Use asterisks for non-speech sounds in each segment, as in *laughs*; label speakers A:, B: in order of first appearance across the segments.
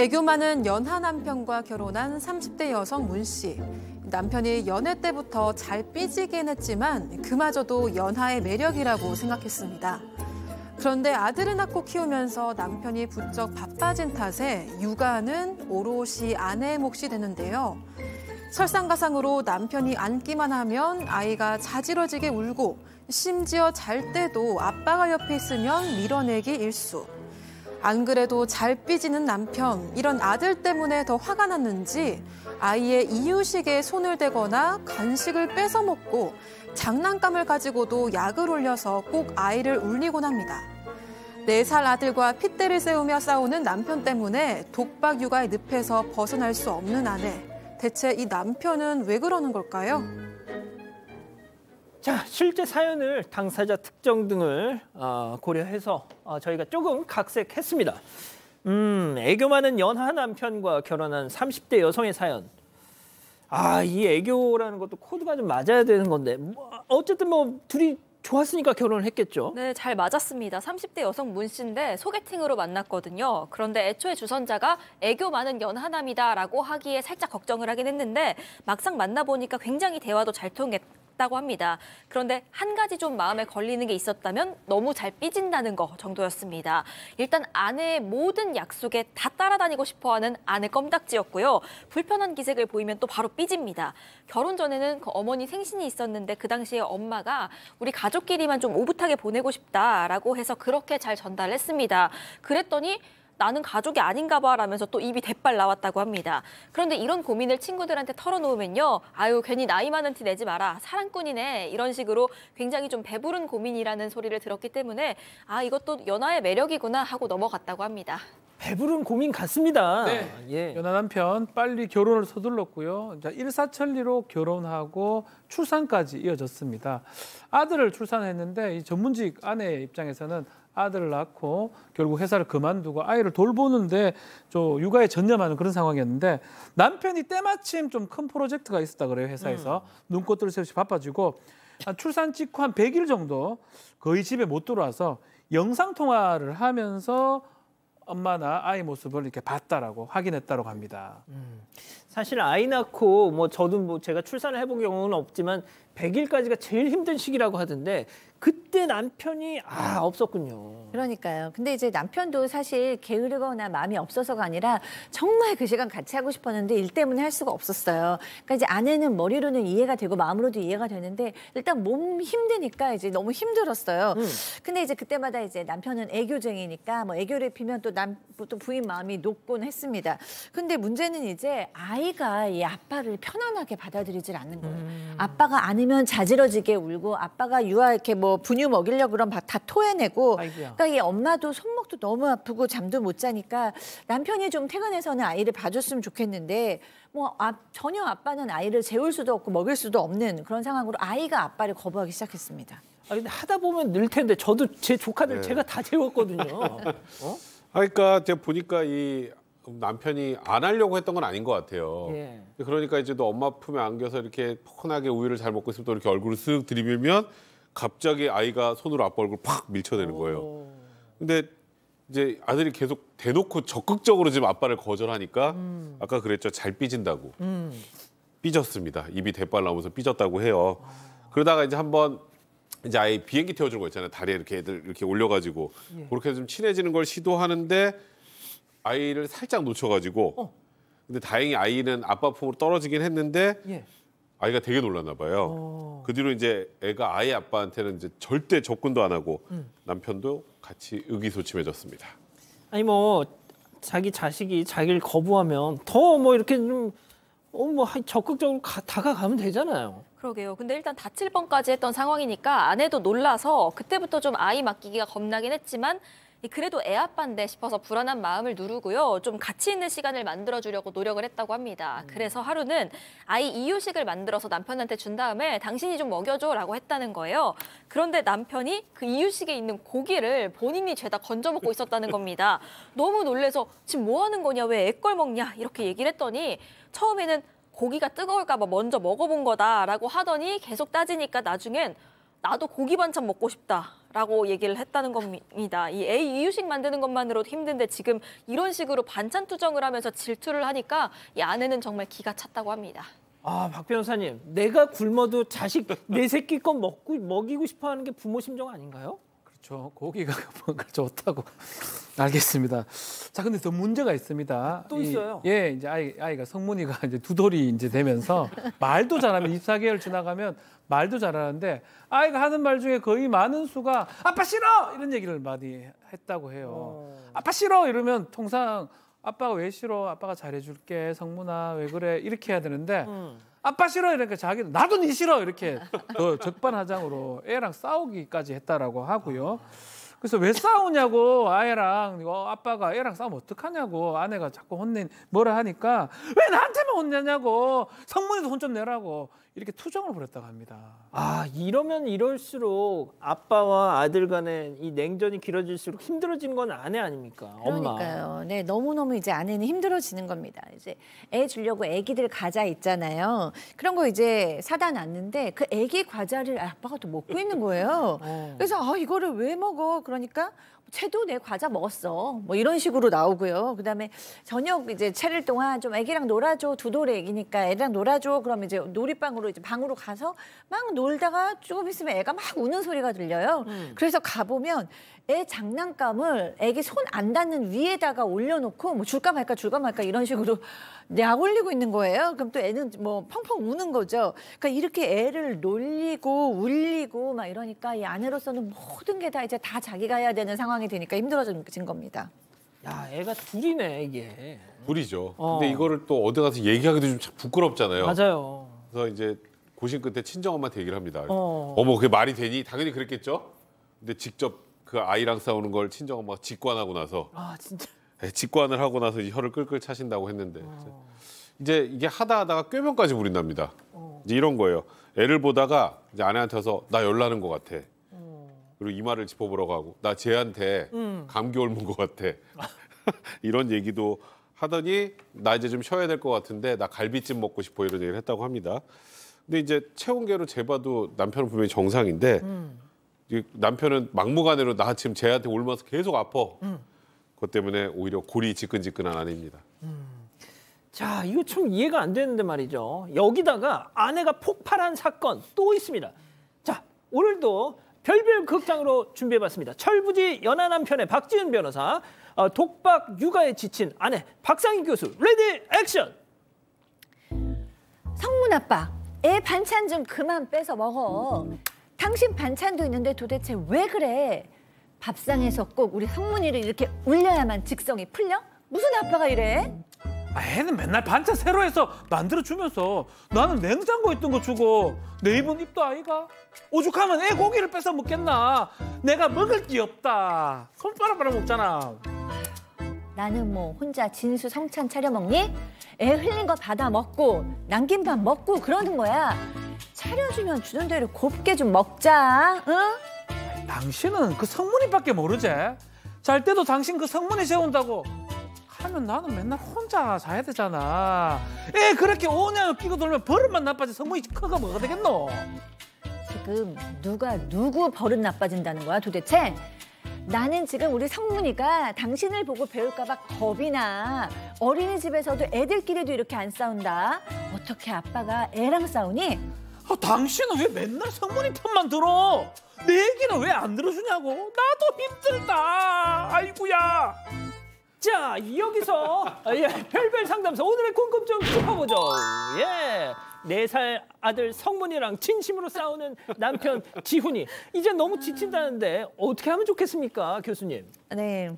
A: 애교 많은 연하 남편과 결혼한 30대 여성 문 씨. 남편이 연애 때부터 잘 삐지긴 했지만 그마저도 연하의 매력이라고 생각했습니다. 그런데 아들을 낳고 키우면서 남편이 부쩍 바빠진 탓에 육아는 오롯이 아내의 몫이 되는데요. 설상가상으로 남편이 앉기만 하면 아이가 자지러지게 울고 심지어 잘 때도 아빠가 옆에 있으면 밀어내기 일쑤 안 그래도 잘 삐지는 남편, 이런 아들 때문에 더 화가 났는지 아이의 이유식에 손을 대거나 간식을 뺏어 먹고 장난감을 가지고도 약을 올려서 꼭 아이를 울리곤 합니다. 네 살 아들과 핏대를 세우며 싸우는 남편 때문에 독박 육아의 늪에서 벗어날 수 없는 아내. 대체 이 남편은 왜 그러는 걸까요?
B: 자, 실제 사연을 당사자 특정 등을 어, 고려해서 어, 저희가 조금 각색했습니다. 음, 애교 많은 연하 남편과 결혼한 30대 여성의 사연. 아, 이 애교라는 것도 코드가 좀 맞아야 되는 건데. 뭐, 어쨌든 뭐 둘이 좋았으니까 결혼을 했겠죠?
A: 네, 잘 맞았습니다. 30대 여성 문 씨인데 소개팅으로 만났거든요. 그런데 애초에 주선자가 애교 많은 연하남이다라고 하기에 살짝 걱정을 하긴 했는데 막상 만나보니까 굉장히 대화도 잘 통했고 했다고 합니다. 그런데 한 가지 좀 마음에 걸리는 게 있었다면 너무 잘 삐진다는 거 정도였습니다. 일단 아내의 모든 약속에 다 따라다니고 싶어하는 아내 껌딱지였고요. 불편한 기색을 보이면 또 바로 삐집니다. 결혼 전에는 그 어머니 생신이 있었는데 그 당시에 엄마가 우리 가족끼리만 좀 오붓하게 보내고 싶다라고 해서 그렇게 잘 전달했습니다. 그랬더니 나는 가족이 아닌가 봐 라면서 또 입이 대빨 나왔다고 합니다. 그런데 이런 고민을 친구들한테 털어놓으면요. 아유 괜히 나이 많은 티 내지 마라. 사랑꾼이네. 이런 식으로 굉장히 좀 배부른 고민이라는 소리를 들었기 때문에 아 이것도 연하의 매력이구나 하고 넘어갔다고 합니다.
B: 배부른 고민
C: 같습니다. 네. 예. 연하 남편 빨리 결혼을 서둘렀고요. 자, 일사천리로 결혼하고 출산까지 이어졌습니다. 아들을 출산했는데 이 전문직 아내 입장에서는 아들을 낳고 결국 회사를 그만두고 아이를 돌보는데 저 육아에 전념하는 그런 상황이었는데 남편이 때마침 좀 큰 프로젝트가 있었다 그래요 회사에서 음. 눈꽃 들을새우시 바빠지고 출산 직후 한 100일 정도 거의 집에 못 들어와서 영상 통화를 하면서 엄마나 아이 모습을 이렇게
B: 봤다라고 확인했다고 합니다. 음. 사실 아이 낳고 뭐 저도 뭐 제가 출산을 해본 경우는 없지만 100일까지가 제일 힘든 시기라고 하던데 그때 남편이
D: 아 없었군요. 그러니까요. 근데 이제 남편도 사실 게으르거나 마음이 없어서가 아니라 정말 그 시간 같이 하고 싶었는데 일 때문에 할 수가 없었어요. 그러니까 이제 아내는 머리로는 이해가 되고 마음으로도 이해가 되는데 일단 몸 힘드니까 이제 너무 힘들었어요. 음. 근데 이제 그때마다 이제 남편은 애교쟁이니까 뭐 애교를 피면 또 남 또 부인 마음이 녹곤 했습니다. 근데 문제는 이제 아이 아이가 이 아빠를 편안하게 받아들이질 않는 거예요. 음. 아빠가 안으면 자지러지게 울고 아빠가 유아 이렇게 뭐 분유 먹이려 그럼 다 토해내고 아이고야. 그러니까 이 엄마도 손목도 너무 아프고 잠도 못 자니까 남편이 좀 퇴근해서는 아이를 봐줬으면 좋겠는데 뭐 아, 전혀 아빠는 아이를 재울 수도 없고 먹일 수도 없는 그런 상황으로 아이가 아빠를 거부하기 시작했습니다.
B: 아 근데 하다 보면 늘 텐데 저도 제 조카들 네. 제가 다 재웠거든요. *laughs*
E: 어? 아, 그러니까 제가 보니까 이 남편이 안 하려고 했던 건 아닌 것 같아요. 예. 그러니까 이제 또 엄마 품에 안겨서 이렇게 포근하게 우유를 잘 먹고 있으면 또 이렇게 얼굴을 쓱 들이밀면 갑자기 아이가 손으로 아빠 얼굴 팍 밀쳐내는 거예요. 오. 근데 이제 아들이 계속 대놓고 적극적으로 지금 아빠를 거절하니까 음. 아까 그랬죠. 잘 삐진다고. 음. 삐졌습니다. 입이 대빨 나오면서 삐졌다고 해요. 아. 그러다가 이제 한번 이제 아예 비행기 태워준거 있잖아요. 다리에 이렇게 애들 이렇게 올려가지고 예. 그렇게 좀 친해지는 걸 시도하는데 아이를 살짝 놓쳐가지고 어. 근데 다행히 아이는 아빠 품으로 떨어지긴 했는데 예. 아이가 되게 놀랐나 봐요. 오. 어. 그 뒤로 이제 애가 아이 아빠한테는 이제 절대 접근도 안 하고 음. 남편도 같이 의기소침해졌습니다.
B: 아니 뭐 자기 자식이 자기를 거부하면 더 뭐 이렇게 좀 어, 뭐 적극적으로 가, 다가가면 되잖아요.
A: 그러게요. 근데 일단 다칠 뻔까지 했던 상황이니까 아내도 놀라서 그때부터 좀 아이 맡기기가 겁나긴 했지만 예, 그래도 애 아빠인데 싶어서 불안한 마음을 누르고요. 좀 가치 있는 시간을 만들어주려고 노력을 했다고 합니다. 음. 그래서 하루는 아이 이유식을 만들어서 남편한테 준 다음에 당신이 좀 먹여줘라고 했다는 거예요. 그런데 남편이 그 이유식에 있는 고기를 본인이 죄다 건져 먹고 있었다는 겁니다. *laughs* 너무 놀래서 지금 뭐 하는 거냐 왜애걸 먹냐 이렇게 얘기를 했더니 처음에는 고기가 뜨거울까 봐 먼저 먹어본 거다라고 하더니 계속 따지니까 나중엔 나도 고기 반찬 먹고 싶다. 라고 얘기를 했다는 겁니다. 이 A 이유식 만드는 것만으로도 힘든데 지금 이런 식으로 반찬 투정을 하면서 질투를 하니까 이 아내는 정말 기가 찼다고 합니다.
B: 아, 박 변호사님, 내가 굶어도 자식 내 새끼 건 먹고 먹이고 싶어 하는 게 부모 심정 아닌가요? 저 그렇죠. 고기가 *laughs*
C: 뭔가 좋다고. 알겠습니다.
B: 자, 근데 또 문제가
C: 있습니다. 또 있어요. 예, 이제 아이, 아이가 성문이가 *laughs* 이제 두 돌이 이제 되면서 말도 잘하면 24개월 지나가면 말도 잘하는데 아이가 하는 말 중에 거의 많은 수가 아빠 싫어 이런 얘기를 많이 했다고 해요. 오. 어. 아빠 싫어 이러면 통상 아빠가 왜 싫어? 아빠가 잘해줄게. 성문아 왜 그래? 이렇게 해야 되는데 음. 아빠 싫어 이러니까 자기도 나도 니 싫어 이렇게 그 적반하장으로 애랑 싸우기까지 했다라고 하고요. 그래서 왜 싸우냐고 아이랑 어, 아빠가 애랑 싸우면 어떡하냐고 아내가 자꾸 혼낸 뭐라 하니까 왜 나한테만 혼내냐고 성문이도 혼 좀 내라고
B: 이렇게 투정을 벌였다고 합니다. 아 이러면 이럴수록 아빠와 아들 간의 이 냉전이 길어질수록 힘들어진 건 아내 아닙니까? 그러니까요. 엄마.
D: 네 너무 너무 이제 아내는 힘들어지는 겁니다. 이제 애 주려고 애기들 과자 있잖아요. 그런 거 이제 사다 놨는데 그 애기 과자를 아빠가 또 먹고 있는 거예요. *laughs* 어. 그래서 아 이거를 왜 먹어? 그러니까 채도 내 과자 먹었어. 뭐 이런 식으로 나오고요. 그다음에 저녁 이제 체를 동안 좀 애기랑 놀아줘. 두돌이 애기니까 애랑 놀아줘. 그럼 이제 놀이방으로 이제 방으로 가서 막 놀다가 조금 있으면 애가 막 우는 소리가 들려요. 음. 그래서 가보면 애 장난감을 애기 손 안 닿는 위에다가 올려놓고 뭐 줄까 말까 줄까 말까 이런 식으로 약 올리고 있는 거예요. 그럼 또 애는 뭐 펑펑 우는 거죠. 그러니까 이렇게 애를 놀리고 울리고 막 이러니까 이 아내로서는 모든 게 다 이제 다 자기가 해야 되는 상황 상황이 되니까 힘들어진 겁니다. 야,
B: 애가 둘이네 이게.
E: 둘이죠. 어. 근데 이거를 또 어디 가서 얘기하기도 좀 부끄럽잖아요. 맞아요. 그래서 이제 고심 끝에 친정엄마한테 얘기를 합니다. 어. 어머, 그게 말이 되니? 당연히 그랬겠죠. 근데 직접 그 아이랑 싸우는 걸 친정엄마가 직관하고 나서 아 진짜 예, 직관을 하고 나서 혀를 끌끌 차신다고 했는데 어. 이제 이게 하다 하다가 꾀병까지 부린답니다. 어. 이제 이런 거예요. 애를 보다가 이제 아내한테 와서 나 열나는 것 같아. 그리고 이마를 짚어보라고 하고 나 쟤한테 음. 감기 옮은 것 같아. *laughs* 이런 얘기도 하더니 나 이제 좀 쉬어야 될 것 같은데 나 갈비찜 먹고 싶어 이런 얘기를 했다고 합니다. 근데 이제 체온계로 재봐도 남편은 분명히 정상인데 음. 남편은 막무가내로 나 지금 쟤한테 올면서 계속 아파. 음. 그것 때문에 오히려 골이 지끈지끈한 아내입니다. 음.
B: 자, 이거 참 이해가 안 되는데 말이죠. 여기다가 아내가 폭발한 사건 또 있습니다. 자, 오늘도 별별 극장으로 준비해봤습니다. 철부지 연하남 편의 박지은 변호사, 어, 독박 육아에 지친 아내 박상인 교수. 레디 액션!
D: 성문 아빠, 애 반찬 좀 그만 뺏어 먹어. 당신 반찬도 있는데 도대체 왜 그래? 밥상에서 꼭 우리 성문이를 이렇게 울려야만 직성이 풀려? 무슨 아빠가 이래?
C: 애는 아, 맨날 반찬 새로 해서 만들어 주면서 나는 냉장고에 있던 거 주고 내 입은 입도 아이가 오죽하면 애 고기를 뺏어 먹겠나 내가 먹을 게 없다 손바닥 바라 먹잖아
D: 나는 뭐 혼자 진수 성찬 차려 먹니? 애 흘린 거 받아 먹고 남긴 밥 먹고 그러는 거야 차려주면 주는 대로 곱게 좀 먹자 응? 당신은 그
C: 성문이밖에 모르지 잘 때도 당신 그성문이 세운다고
D: 하면 나는 맨날
C: 혼자 자야 되잖아. 애 그렇게 오냐고 끼고 돌면 버릇만 나빠지 성분이 커가
D: 뭐가 되겠노? 지금 누가 누구 버릇 나빠진다는 거야 도대체? 나는 지금 우리 성문이가 당신을 보고 배울까봐 겁이 나. 어린이집에서도 애들끼리도 이렇게 안 싸운다. 어떻게 아빠가 애랑 싸우니? 아,
C: 당신은 왜 맨날
D: 성문이 편만 들어? 내 얘기는 왜 안 들어주냐고?
B: 나도 힘들다. 아이구야. 자 여기서 아, 예, 별별 상담소 오늘의 궁금 좀 짚어보죠. 예. 네살 아들 성문이랑 진심으로 싸우는 남편 지훈이 이제 너무 지친다는데 어떻게 하면 좋겠습니까 교수님?
D: 네.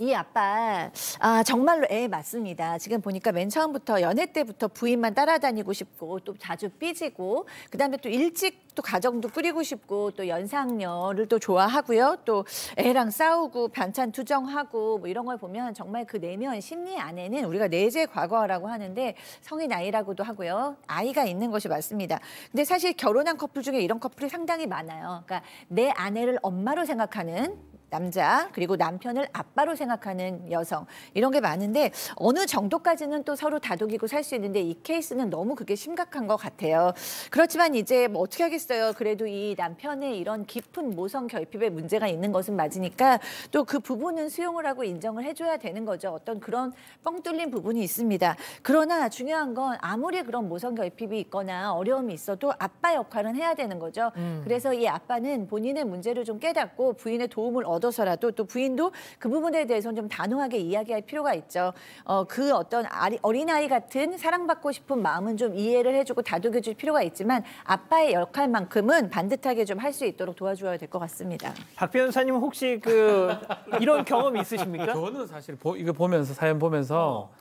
D: 이 아빠 아, 정말로 애 예, 맞습니다. 지금 보니까 맨 처음부터 연애 때부터 부인만 따라다니고 싶고 또 자주 삐지고 그다음에 또 일찍 또 가정도 꾸리고 싶고 또 연상녀를 또 좋아하고요. 또 애랑 싸우고 반찬 투정하고 뭐 이런 걸 보면 정말 그 내면 심리 안에는 우리가 내재 과거라고 하는데 성인 아이라고도 하고요. 아이가 있는 것이 맞습니다. 근데 사실 결혼한 커플 중에 이런 커플이 상당히 많아요. 그러니까 내 아내를 엄마로 생각하는 남자 그리고 남편을 아빠로 생각하는 여성 이런 게 많은데 어느 정도까지는 또 서로 다독이고 살 수 있는데 이 케이스는 너무 그게 심각한 것 같아요. 그렇지만 이제 뭐 어떻게 하겠어요. 그래도 이 남편의 이런 깊은 모성 결핍에 문제가 있는 것은 맞으니까 또 그 부분은 수용을 하고 인정을 해줘야 되는 거죠. 어떤 그런 뻥 뚫린 부분이 있습니다. 그러나 중요한 건 아무리 그런 모성 결핍이 있거나 어려움이 있어도 아빠 역할은 해야 되는 거죠. 음. 그래서 이 아빠는 본인의 문제를 좀 깨닫고 부인의 도움을 얻 얻어서라도 또 부인도 그 부분에 대해서는 좀 단호하게 이야기할 필요가 있죠. 어, 그 어떤 어린아이 같은 사랑받고 싶은 마음은 좀 이해를 해주고 다독여 줄 필요가 있지만 아빠의 역할만큼은 반듯하게 좀 할 수 있도록 도와줘야 될 것 같습니다. 박
C: 변호사님 혹시 그 이런 경험 있으십니까? 저는 사실 보, 이거 보면서 사연 보면서 어.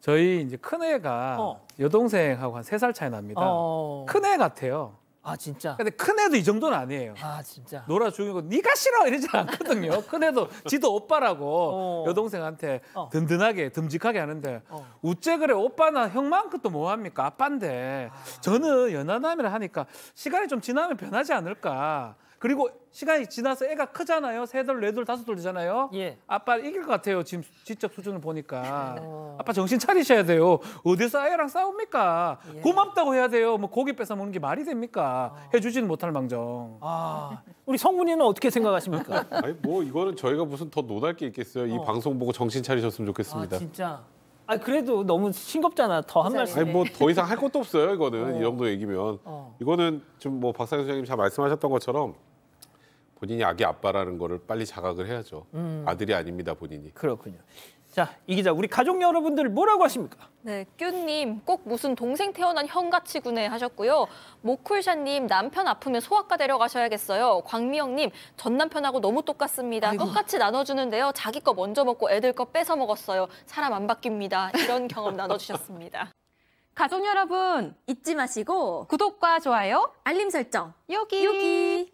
C: 저희 이제 큰애가 어. 여동생하고 한 세 살 차이 납니다. 어. 큰애 같아요. 아 진짜. 근데 큰 애도 이 정도는 아니에요.
B: 아 진짜.
C: 놀아 죽이고 네가 싫어 이러지 않거든요. *laughs* 큰 애도 지도 오빠라고 어. 여동생한테 어. 든든하게 듬직하게 하는데 어. 우째 그래 오빠나 형만큼도 뭐 합니까 아빠인데 아. 저는 연하남이라 하니까 시간이 좀 지나면 변하지 않을까. 그리고 시간이 지나서 애가 크잖아요. 세 돌, 네 돌, 다섯 돌 되잖아요. 예. 아빠 이길 것 같아요. 지금 지적 수준을 보니까. 어. 아빠 정신 차리셔야 돼요. 어디서 아이랑 싸웁니까? 예. 고맙다고 해야 돼요. 뭐 고기 뺏어 먹는 게 말이 됩니까? 어... 해주지는 못할 망정. 아, 우리 성문이는 어떻게 생각하십니까?
E: *laughs* 아니 뭐 이거는 저희가 무슨 더노할게 있겠어요. 이 어. 방송 보고 정신 차리셨으면 좋겠습니다. 아,
B: 진짜. 아 그래도 너무 싱겁잖아. 더 한 말씀. 아니 뭐더 이상 할
E: 것도 없어요. 이거는 *laughs* 어. 이 정도 얘기면 이거는 좀 뭐 박상현 소장님 잘 말씀하셨던 것처럼. 본인이 아기 아빠라는 거를 빨리 자각을 해야죠. 음. 아들이 아닙니다, 본인이. 그렇군요. 자, 이 기자, 우리 가족 여러분들 뭐라고 하십니까?
A: 네, 뀨님, 꼭 무슨 동생 태어난 형같이 구네 하셨고요. 모쿨샤님, 남편 아프면 소아과 데려가셔야겠어요. 광미영님, 전 남편하고 너무 똑같습니다. 아이고. 똑같이 나눠주는데요. 자기 거 먼저 먹고 애들 거 뺏어 먹었어요. 사람 안 바뀝니다. 이런 경험 나눠주셨습니다. *laughs* 가족 여러분, 잊지 마시고
C: 구독과 좋아요, 알림 설정, 여기, 여기.